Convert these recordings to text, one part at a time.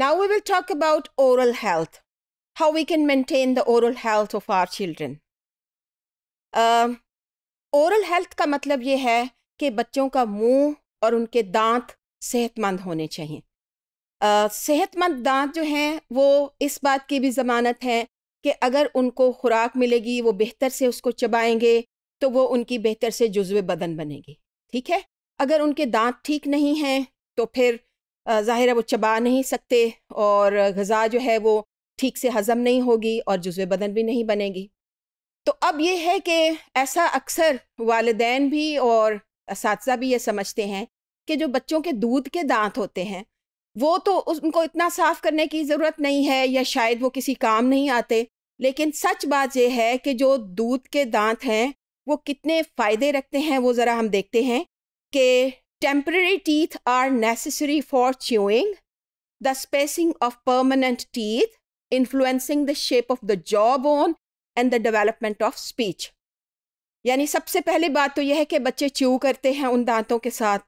Now we will talk about oral health, how we can maintain the oral health of our children. Uh, oral health का मतलब ये है कि बच्चों का मुंह और उनके दांत सेहतमंद होने चाहिए uh, सेहतमंद दांत जो हैं वो इस बात की भी ज़मानत है कि अगर उनको खुराक मिलेगी वो बेहतर से उसको चबाएंगे तो वो उनकी बेहतर से जुज्व बदन बनेगी ठीक है अगर उनके दांत ठीक नहीं हैं तो फिर ज़ाहिर है वो चबा नहीं सकते और गज़ा जो है वो ठीक से हज़म नहीं होगी और जज्व बदन भी नहीं बनेगी तो अब ये है कि ऐसा अक्सर वालदेन भी और इस भी ये समझते हैं कि जो बच्चों के दूध के दांत होते हैं वो तो उनको इतना साफ़ करने की ज़रूरत नहीं है या शायद वो किसी काम नहीं आते लेकिन सच बात यह है कि जो दूध के दांत हैं वो कितने फ़ायदे रखते हैं वो ज़रा हम देखते हैं कि Temporary teeth are necessary for chewing, the spacing of permanent teeth influencing the shape of the jawbone and the development of speech. यानी सबसे पहले बात तो यह है कि बच्चे च्यू करते हैं उन दांतों के साथ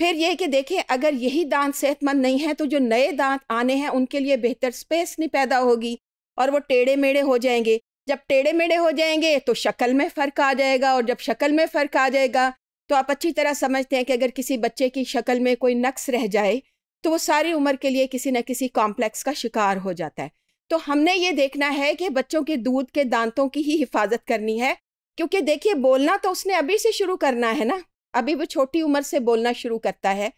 फिर यह कि देखें अगर यही दांत सेहतमंद नहीं है तो जो नए दांत आने हैं उनके लिए बेहतर स्पेस नहीं पैदा होगी और वो टेढ़े मेढ़े हो जाएंगे जब टेढ़े मेढ़े हो जाएंगे तो शक्ल में फ़र्क आ जाएगा और जब शक्ल में फ़र्क आ जाएगा तो आप अच्छी तरह समझते हैं कि अगर किसी बच्चे की शक्ल में कोई नक्स रह जाए तो वो सारी उम्र के लिए किसी न किसी कॉम्प्लेक्स का शिकार हो जाता है तो हमने ये देखना है कि बच्चों के दूध के दांतों की ही हिफाजत करनी है क्योंकि देखिए बोलना तो उसने अभी से शुरू करना है ना अभी वो छोटी उम्र से बोलना शुरू करता है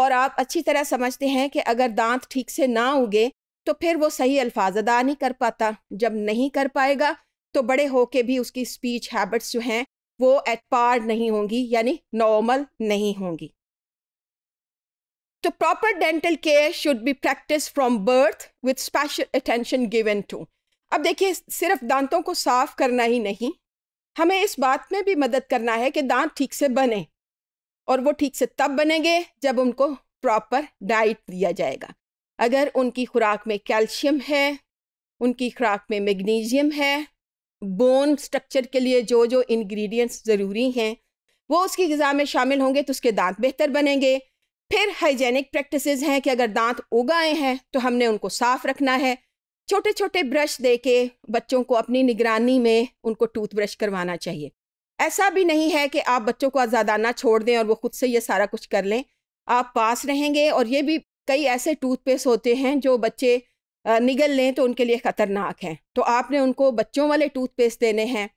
और आप अच्छी तरह समझते हैं कि अगर दांत ठीक से ना उगे तो फिर वो सही अल्फाज अदा नहीं कर पाता जब नहीं कर पाएगा तो बड़े होके भी उसकी स्पीच हैबिट्स जो हैं वो एट पार नहीं होंगी यानी नॉर्मल नहीं होंगी तो proper dental care should be practice from birth with special attention given to अब देखिए सिर्फ दांतों को साफ करना ही नहीं हमें इस बात में भी मदद करना है कि दांत ठीक से बने और वो ठीक से तब बनेंगे जब उनको प्रॉपर डाइट दिया जाएगा अगर उनकी खुराक में कैल्शियम है उनकी खुराक में मैग्नीशियम है बोन स्ट्रक्चर के लिए जो जो इंग्रेडिएंट्स ज़रूरी हैं वो उसकी गज़ा में शामिल होंगे तो उसके दांत बेहतर बनेंगे फिर हाइजेनिक प्रैक्टिस हैं कि अगर दांत उगाए हैं तो हमने उनको साफ़ रखना है छोटे छोटे ब्रश दे के बच्चों को अपनी निगरानी में उनको टूथ ब्रश करवाना चाहिए ऐसा भी नहीं है कि आप बच्चों को आज़ादाना छोड़ दें और वो खुद से ये सारा कुछ कर लें आप पास रहेंगे और ये भी कई ऐसे टूथपेस्ट होते हैं जो बच्चे निगल लें तो उनके लिए ख़तरनाक हैं तो आपने उनको बच्चों वाले टूथपेस्ट देने हैं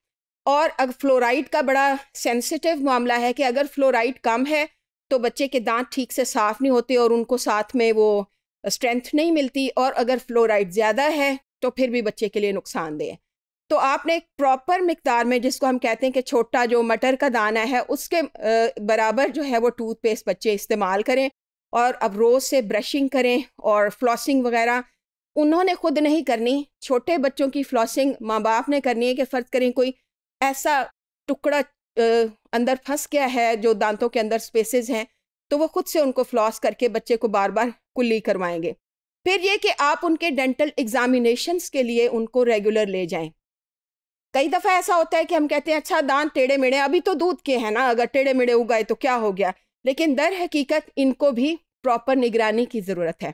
और अगर फ्लोराइड का बड़ा सेंसिटिव मामला है कि अगर फ्लोराइड कम है तो बच्चे के दांत ठीक से साफ़ नहीं होते और उनको साथ में वो स्ट्रेंथ नहीं मिलती और अगर फ्लोराइड ज़्यादा है तो फिर भी बच्चे के लिए नुकसानदेह दे तो आपने एक प्रॉपर मकदार में जिसको हम कहते हैं कि छोटा जो मटर का दाना है उसके बराबर जो है वो टूथपेस्ट बच्चे इस्तेमाल करें और अब रोज़ से ब्रशिंग करें और फ्लॉसिंग वगैरह उन्होंने खुद नहीं करनी छोटे बच्चों की फ्लॉसिंग माँ बाप ने करनी है कि फ़र्ज करें कोई ऐसा टुकड़ा अंदर फंस गया है जो दांतों के अंदर स्पेसेस हैं तो वो खुद से उनको फ्लॉस करके बच्चे को बार बार कुल्ली करवाएंगे फिर ये कि आप उनके डेंटल एग्जामिनेशन के लिए उनको रेगुलर ले जाएं कई दफ़ा ऐसा होता है कि हम कहते हैं अच्छा दांत टेढ़े मेढ़े अभी तो दूध के हैं ना अगर टेढ़े मेढ़े उगाए तो क्या हो गया लेकिन दर हकीकत इनको भी प्रॉपर निगरानी की ज़रूरत है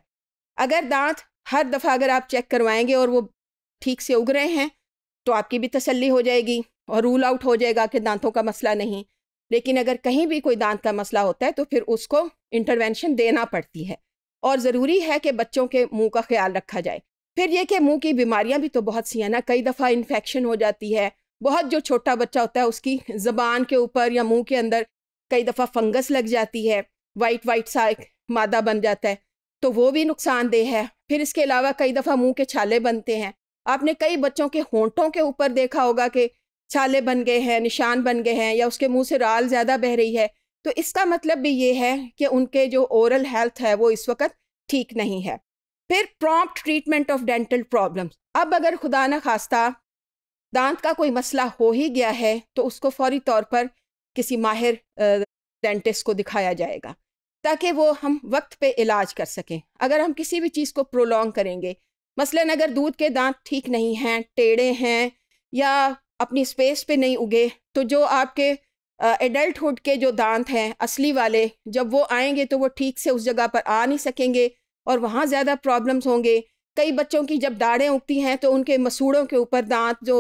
अगर दांत हर दफ़ा अगर आप चेक करवाएंगे और वो ठीक से उग रहे हैं तो आपकी भी तसल्ली हो जाएगी और रूल आउट हो जाएगा कि दांतों का मसला नहीं लेकिन अगर कहीं भी कोई दांत का मसला होता है तो फिर उसको इंटरवेंशन देना पड़ती है और ज़रूरी है कि बच्चों के मुंह का ख्याल रखा जाए फिर ये कि मुंह की बीमारियां भी तो बहुत सी हैं ना कई दफ़ा इन्फेक्शन हो जाती है बहुत जो छोटा बच्चा होता है उसकी ज़बान के ऊपर या मुँह के अंदर कई दफ़ा फंगस लग जाती है वाइट वाइट सा एक मादा बन जाता है तो वो भी नुकसानदेह है फिर इसके अलावा कई दफ़ा मुंह के छाले बनते हैं आपने कई बच्चों के होंठों के ऊपर देखा होगा कि छाले बन गए हैं निशान बन गए हैं या उसके मुंह से राल ज़्यादा बह रही है तो इसका मतलब भी ये है कि उनके जो ओरल हेल्थ है वो इस वक्त ठीक नहीं है फिर prompt treatment of dental problems अब अगर खुदा न खास्ता दांत का कोई मसला हो ही गया है तो उसको फौरी तौर पर किसी माहिर डेंटिस्ट को दिखाया जाएगा ताकि वो हम वक्त पे इलाज कर सकें अगर हम किसी भी चीज़ को प्रोलॉन्ग करेंगे मसलन अगर दूध के दांत ठीक नहीं हैं टेढ़े हैं या अपनी स्पेस पे नहीं उगे तो जो आपके एडल्टहुड के जो दांत हैं असली वाले जब वो आएंगे तो वो ठीक से उस जगह पर आ नहीं सकेंगे और वहाँ ज़्यादा प्रॉब्लम्स होंगे कई बच्चों की जब दाढ़ें उगती हैं तो उनके मसूड़ों के ऊपर दांत जो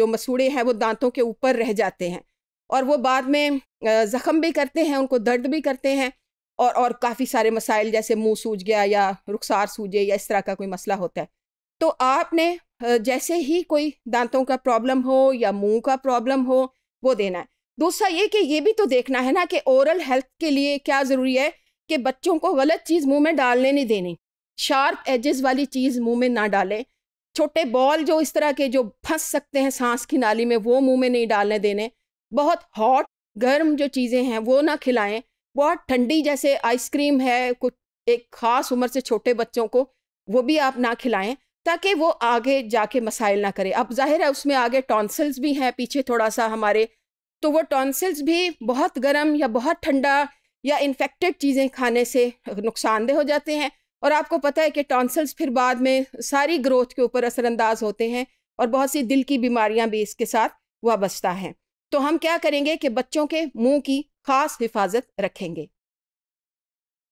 जो मसूड़े हैं वो दांतों के ऊपर रह जाते हैं और वो बाद में ज़ख़म भी करते हैं उनको दर्द भी करते हैं और और काफ़ी सारे मसाइल जैसे मुंह सूज गया या रुखसार सूजे या इस तरह का कोई मसला होता है तो आपने जैसे ही कोई दांतों का प्रॉब्लम हो या मुंह का प्रॉब्लम हो वो देना है दूसरा ये कि ये भी तो देखना है ना कि ओरल हेल्थ के लिए क्या ज़रूरी है कि बच्चों को गलत चीज़ मुंह में डालने नहीं देनी शार्प एजेस वाली चीज़ मुंह में ना डालें छोटे बॉल जो इस तरह के जो फंस सकते हैं सांस की नाली में वो मुंह में नहीं डालने देने बहुत हॉट गर्म जो चीज़ें हैं वो ना खिलाएं बहुत ठंडी जैसे आइसक्रीम है कुछ एक ख़ास उम्र से छोटे बच्चों को वो भी आप ना खिलाएं ताकि वो आगे जाके मसाइल ना करें अब जाहिर है उसमें आगे टॉन्सल्स भी हैं पीछे थोड़ा सा हमारे तो वो टॉन्सल्स भी बहुत गर्म या बहुत ठंडा या इन्फेक्टेड चीज़ें खाने से नुकसानदेह हो जाते हैं और आपको पता है कि टॉन्सल्स फिर बाद में सारी ग्रोथ के ऊपर असरानंदाज होते हैं और बहुत सी दिल की बीमारियां भी इसके साथ वाबस्ता हैं तो हम क्या करेंगे कि बच्चों के मुंह की खास हिफाजत रखेंगे